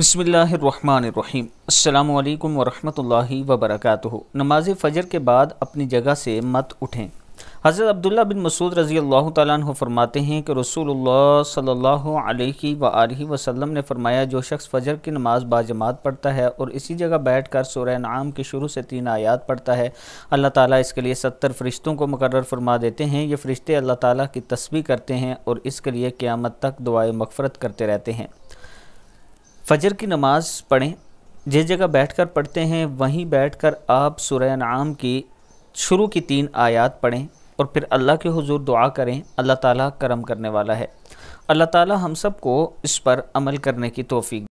बसमीम् अल्लाम वरहमतुल्लाहि वबरकातुहु नमाज फ़जर के बाद अपनी जगह से मत उठें हज़रत अब्दुल्ला बिन मसूद रज़ी अल्लाह तु फरमाते हैं कि रसूलुल्लाह सल्लल्लाहु अलैहि वसल्लम वसल्लम ने फरमाया जो शख्स फ़जर की नमाज़ बाजमात पढ़ता है और इसी जगह बैठ कर सूर्य नाम के शुरू से तीन आयात पढ़ता है अल्लाह ताला इसके लिए सत्तर फ़रिश्तों को मुकर फरमा देते हैं ये फ़रिश्ते अल्लाह ताली की तस्वीर करते हैं और इसके लिए क़्यामत तक दुआए मफ़रत करते रहते हैं फजर की नमाज़ पढ़ें जिस जगह बैठकर पढ़ते हैं वहीं बैठकर आप सुरह नाम की शुरू की तीन आयत पढ़ें और फिर अल्लाह के हुजूर दुआ करें अल्लाह ताला करम करने वाला है अल्लाह ताला हम सबको इस पर अमल करने की तोफ़ी